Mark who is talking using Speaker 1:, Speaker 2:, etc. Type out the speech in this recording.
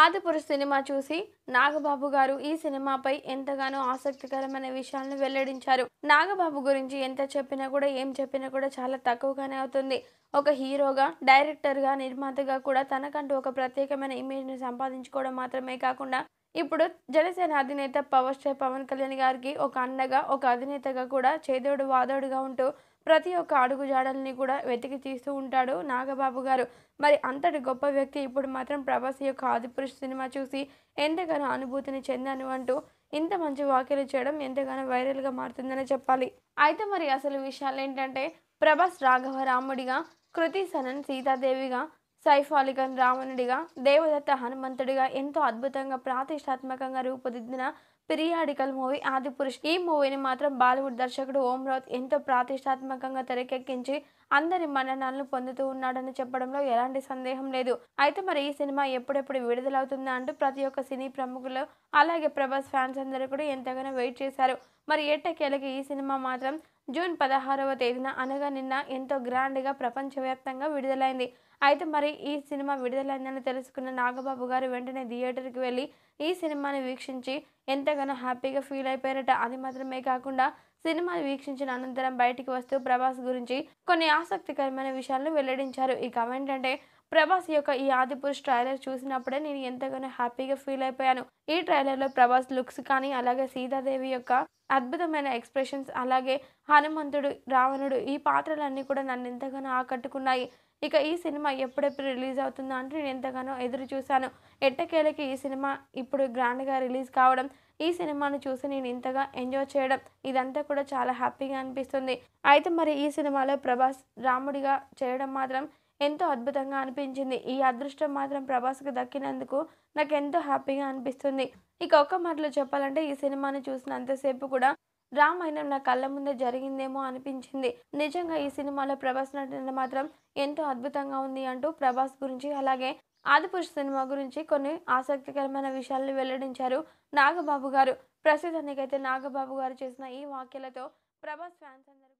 Speaker 1: ఆదిపురు cinema చూసి నాగబాబు గారు ఈ సినిమాపై ఎంతగానో ఆసక్తికరమైన విషయాలను వెల్లడించారు నాగబాబు గురించి ఎంత చెప్పినా కూడా ఏం చెప్పినా కూడా చాలా తక్కువగానే అవుతుంది ఒక హీరోగా డైరెక్టర్గా నిర్మాతగా కూడా తనకంటూ ఒక ప్రత్యేకమైన ఇమేజ్ని సంపాదించుకోవడం మాత్రమే కాకుండా ఇప్పుడు జనసేన అధినేత పవర్ స్టార్ పవన్ కళ్యాణ్ గారికి ఒక అన్నగా ఒక అధినేతగా కూడా చేదోడు వాదోడుగా ఉంటూ ప్రతి ఒక్క అడుగుజాడల్ని కూడా వెతికి తీస్తూ ఉంటాడు నాగబాబు గారు మరి అంతటి గొప్ప వ్యక్తి ఇప్పుడు మాత్రం ప్రభాస్ యొక్క ఆదిపురుష సినిమా చూసి ఎంతగానో అనుభూతిని చెందాను అంటూ ఇంత మంచి వ్యాఖ్యలు చేయడం ఎంతగానో వైరల్గా మారుతుందనే చెప్పాలి అయితే మరి అసలు విషయాలు ఏంటంటే ప్రభాస్ రాఘవ రాముడిగా కృతి సనన్ సీతాదేవిగా సైఫాలిగన్ రావణుడిగా దేవదత్త హనుమంతుడిగా ఎంతో అద్భుతంగా ప్రతిష్టాత్మకంగా రూపుదిద్దిన పిరియాడికల్ మూవీ ఆది పురుష్ ఈ మూవీని మాత్రం బాలీవుడ్ దర్శకుడు ఓం రావుత్ ఎంతో ప్రతిష్టాత్మకంగా తెరకెక్కించి అందరి మన్ననాలను పొందుతూ ఉన్నాడని చెప్పడంలో ఎలాంటి సందేహం లేదు అయితే మరి ఈ సినిమా ఎప్పుడెప్పుడు విడుదలవుతుందా అంటూ ప్రతి ఒక్క సినీ ప్రముఖులు అలాగే ప్రభాస్ ఫ్యాన్స్ అందరూ కూడా ఎంతగానో వెయిట్ చేశారు మరి ఎట్టకేలకి ఈ సినిమా మాత్రం జూన్ పదహారవ తేదీన అనగా నిన్న ఎంతో గ్రాండ్గా ప్రపంచవ్యాప్తంగా విడుదలైంది అయితే మరి ఈ సినిమా విడుదలైందని తెలుసుకున్న నాగబాబు గారు వెంటనే థియేటర్కి వెళ్ళి ఈ సినిమాని వీక్షించి ఎంతగానో హ్యాపీగా ఫీల్ అయిపోయారట అది మాత్రమే కాకుండా సినిమా వీక్షించిన అనంతరం బయటికి వస్తూ ప్రభాస్ గురించి కొన్ని ఆసక్తికరమైన విషయాలను వెల్లడించారు ఇక అంటే ప్రభాస్ యొక్క ఈ ఆదిపురుష్ ట్రైలర్ చూసినప్పుడే నేను ఎంతగానో హ్యాపీగా ఫీల్ అయిపోయాను ఈ ట్రైలర్లో ప్రభాస్ లుక్స్ కానీ అలాగే సీతాదేవి యొక్క అద్భుతమైన ఎక్స్ప్రెషన్స్ అలాగే హనుమంతుడు రావణుడు ఈ పాత్రలన్నీ కూడా నన్ను ఎంతగానో ఆకట్టుకున్నాయి ఇక ఈ సినిమా ఎప్పుడెప్పుడు రిలీజ్ అవుతుందా అంటే నేను ఎంతగానో ఎదురు చూశాను ఎట్టకేలకి ఈ సినిమా ఇప్పుడు గ్రాండ్గా రిలీజ్ కావడం ఈ సినిమాను చూసి నేను ఇంతగా ఎంజాయ్ చేయడం ఇదంతా కూడా చాలా హ్యాపీగా అనిపిస్తుంది అయితే మరి ఈ సినిమాలో ప్రభాస్ రాముడిగా చేయడం మాత్రం ఎంతో అద్భుతంగా అనిపించింది ఈ అదృష్టం మాత్రం ప్రభాస్కి దక్కినందుకు నాకు ఎంతో హ్యాపీగా అనిపిస్తుంది ఇక ఒక్క మాటలో చెప్పాలంటే ఈ సినిమాని చూసినంతసేపు కూడా రామాయణం నా కళ్ళ ముందే జరిగిందేమో అనిపించింది నిజంగా ఈ సినిమాలో ప్రభాస్ నటన మాత్రం ఎంతో అద్భుతంగా ఉంది అంటూ ప్రభాస్ గురించి అలాగే ఆదిపురుష్ సినిమా గురించి కొన్ని ఆసక్తికరమైన విషయాలను వెల్లడించారు నాగబాబు గారు ప్రస్తుతానికైతే నాగబాబు గారు చేసిన ఈ వ్యాఖ్యలతో ప్రభాస్ ఫ్యాన్స్ అందరూ